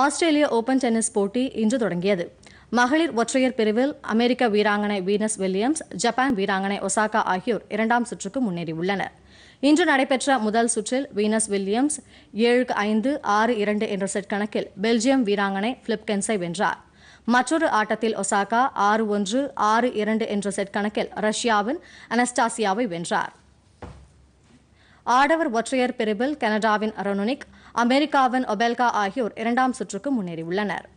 ஆஸ்திரேலிய open tennis போட்டி இன்று தொடங்கியது மகளிர் ஒற்றையர் பிரிவில் அமெரிக்க வீராங்கனை வீனஸ் வில்லியம்ஸ் ஜப்பான் வீராங்கனை ஒசாகா ஆகியோர் இரண்டாம் சுற்றுக்கு முன்னேறியுள்ளனர் இன்று நடைபெற்ற முதல் சுற்றில் வீனஸ் வில்லியம்ஸ் ஏழுக்கு ஐந்து ஆறு இரண்டு என்ற செட் கணக்கில் பெல்ஜியம் வீராங்கனை பிலிப்கென்ஸை வென்றார் மற்றொரு ஆட்டத்தில் ஒசாகா ஆறு ஒன்று ஆறு இரண்டு என்ற செட் கணக்கில் ரஷ்யாவின் அனஸ்டாசியாவை வென்றார் ஆடவர் ஒற்றையர் பிரிவில் கனடாவின் அரோனோனிக் அமெரிக்காவின் ஒபெல்கா ஆகியோர் இரண்டாம் சுற்றுக்கு முன்னேறியுள்ளனர்